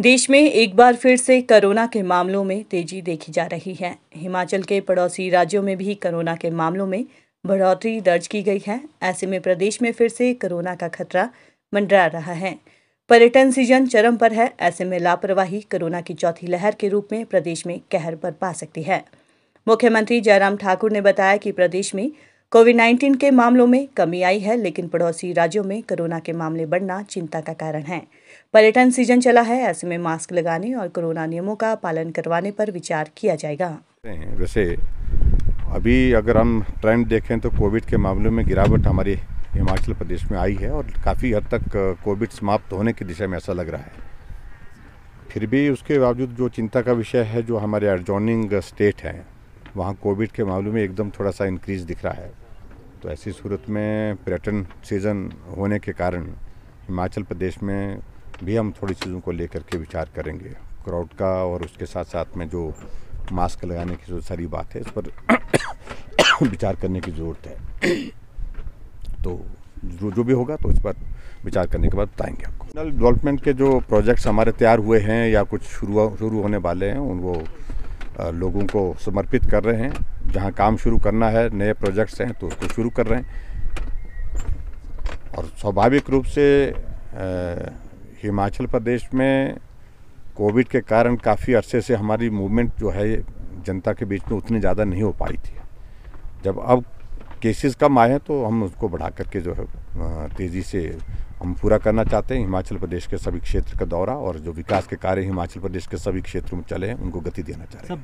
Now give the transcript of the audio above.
देश में एक बार फिर से कोरोना के मामलों में तेजी देखी जा रही है हिमाचल के पड़ोसी राज्यों में भी कोरोना के मामलों में बढ़ोतरी दर्ज की गई है ऐसे में प्रदेश में फिर से कोरोना का खतरा मंडरा रहा है पर्यटन सीजन चरम पर है ऐसे में लापरवाही कोरोना की चौथी लहर के रूप में प्रदेश में कहर पर पा सकती है मुख्यमंत्री जयराम ठाकुर ने बताया कि प्रदेश में कोविड 19 के मामलों में कमी आई है लेकिन पड़ोसी राज्यों में कोरोना के मामले बढ़ना चिंता का कारण है पर्यटन सीजन चला है ऐसे में मास्क लगाने और कोरोना नियमों का पालन करवाने पर विचार किया जाएगा वैसे अभी अगर हम ट्रेंड देखें तो कोविड के मामलों में गिरावट हमारे हिमाचल प्रदेश में आई है और काफ़ी हद तक कोविड समाप्त होने की दिशा में ऐसा लग रहा है फिर भी उसके बावजूद जो चिंता का विषय है जो हमारे अर्जोनिंग स्टेट हैं वहाँ कोविड के मामले में एकदम थोड़ा सा इंक्रीज दिख रहा है तो ऐसी सूरत में पर्यटन सीज़न होने के कारण हिमाचल प्रदेश में भी हम थोड़ी चीज़ों को लेकर के विचार करेंगे क्राउड का और उसके साथ साथ में जो मास्क लगाने की जो सारी बात है इस पर विचार करने की ज़रूरत है तो जो जो भी होगा तो इस पर विचार करने के बाद बताएंगे आपको नल डेवलपमेंट के जो प्रोजेक्ट्स हमारे तैयार हुए हैं या कुछ शुरू शुरू होने वाले हैं उन वो लोगों को समर्पित कर रहे हैं जहाँ काम शुरू करना है नए प्रोजेक्ट्स हैं तो उसको शुरू कर रहे हैं और स्वाभाविक रूप से हिमाचल प्रदेश में कोविड के कारण काफ़ी अरसे से हमारी मूवमेंट जो है जनता के बीच में उतनी ज़्यादा नहीं हो पाई थी जब अब केसेस कम आए हैं तो हम उसको बढ़ा करके जो है तेज़ी से हम पूरा करना चाहते हैं हिमाचल प्रदेश के सभी क्षेत्र का दौरा और जो विकास के कार्य हिमाचल प्रदेश के सभी क्षेत्रों में चले हैं उनको गति देना चाह रहे हैं